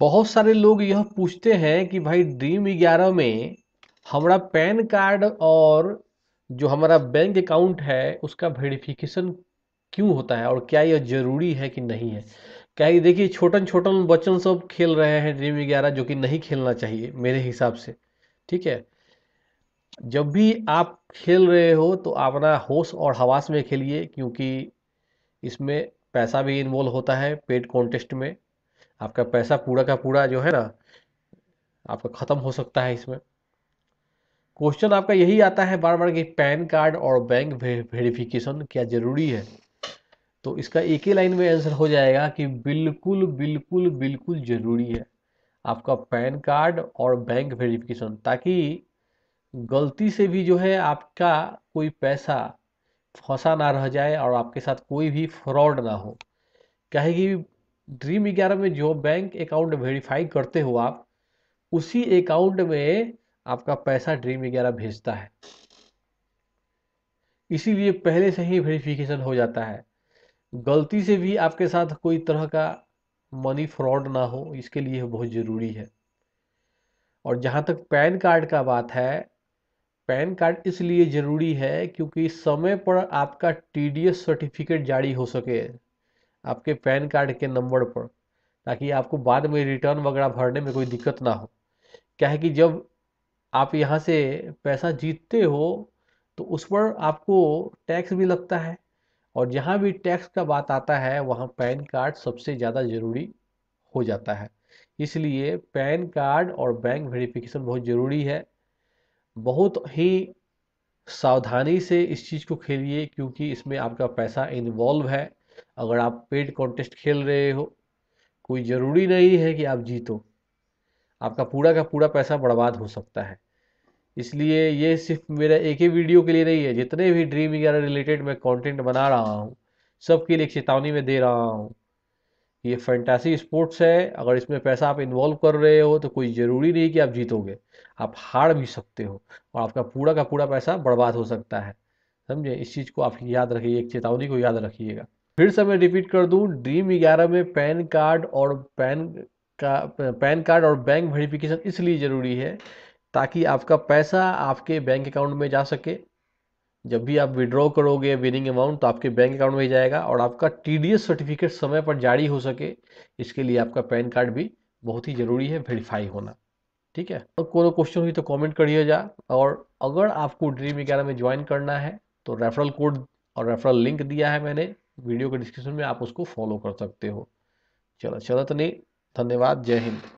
बहुत सारे लोग यह पूछते हैं कि भाई ड्रीम ग्यारह में हमारा पैन कार्ड और जो हमारा बैंक अकाउंट है उसका वेरिफिकेशन क्यों होता है और क्या यह जरूरी है कि नहीं है क्या ये देखिए छोटन छोटन बच्चन सब खेल रहे हैं ड्रीम ग्यारह जो कि नहीं खेलना चाहिए मेरे हिसाब से ठीक है जब भी आप खेल रहे हो तो अपना होश और हवास में खेलिए क्योंकि इसमें पैसा भी इन्वॉल्व होता है पेड कॉन्टेस्ट में आपका पैसा पूरा का पूरा जो है ना आपका ख़त्म हो सकता है इसमें क्वेश्चन आपका यही आता है बार बार कि पैन कार्ड और बैंक वेरिफिकेशन क्या ज़रूरी है तो इसका एक ही लाइन में आंसर हो जाएगा कि बिल्कुल बिल्कुल बिल्कुल ज़रूरी है आपका पैन कार्ड और बैंक वेरिफिकेशन ताकि गलती से भी जो है आपका कोई पैसा फंसा ना रह जाए और आपके साथ कोई भी फ्रॉड ना हो कहेगी ड्रीम ग्यारह में जो बैंक अकाउंट वेरीफाई करते हो आप उसी अकाउंट में आपका पैसा ड्रीम ग्यारह भेजता है इसीलिए पहले से ही वेरिफिकेशन हो जाता है गलती से भी आपके साथ कोई तरह का मनी फ्रॉड ना हो इसके लिए बहुत ज़रूरी है और जहाँ तक पैन कार्ड का बात है पैन कार्ड इसलिए ज़रूरी है क्योंकि समय पर आपका टीडीएस सर्टिफिकेट जारी हो सके आपके पैन कार्ड के नंबर पर ताकि आपको बाद में रिटर्न वगैरह भरने में कोई दिक्कत ना हो क्या है कि जब आप यहाँ से पैसा जीतते हो तो उस पर आपको टैक्स भी लगता है और जहाँ भी टैक्स का बात आता है वहाँ पैन कार्ड सबसे ज़्यादा ज़रूरी हो जाता है इसलिए पैन कार्ड और बैंक वेरिफिकेशन बहुत ज़रूरी है बहुत ही सावधानी से इस चीज़ को खेलिए क्योंकि इसमें आपका पैसा इन्वॉल्व है अगर आप पेड कॉन्टेस्ट खेल रहे हो कोई ज़रूरी नहीं है कि आप जीतो आपका पूरा का पूरा पैसा बर्बाद हो सकता है इसलिए ये सिर्फ मेरा एक ही वीडियो के लिए नहीं है जितने भी ड्रीम ग्यारह रिलेटेड मैं कंटेंट बना रहा हूँ सबके लिए चेतावनी में दे रहा हूँ ये फैंटासी स्पोर्ट्स है अगर इसमें पैसा आप इन्वॉल्व कर रहे हो तो कोई ज़रूरी नहीं कि आप जीतोगे आप हार भी सकते हो और आपका पूरा का पूरा पैसा बर्बाद हो सकता है समझे इस चीज़ को आप याद रखिए एक चेतावनी को याद रखिएगा फिर से मैं रिपीट कर दूं ड्रीम ग्यारह में पैन कार्ड और पैन का पैन कार्ड और बैंक वेरिफिकेशन इसलिए ज़रूरी है ताकि आपका पैसा आपके बैंक अकाउंट में जा सके जब भी आप विड्रॉ करोगे विनिंग अमाउंट तो आपके बैंक अकाउंट में ही जाएगा और आपका टी सर्टिफिकेट समय पर जारी हो सके इसके लिए आपका पैन कार्ड भी बहुत ही ज़रूरी है वेरीफाई होना ठीक है और कोई क्वेश्चन हुई तो कमेंट जा और अगर आपको ड्रीम ग्यारह में ज्वाइन करना है तो रेफरल कोड और रेफरल लिंक दिया है मैंने वीडियो के डिस्क्रिप्शन में आप उसको फॉलो कर सकते हो चलो चलो तो नहीं धन्यवाद जय हिंद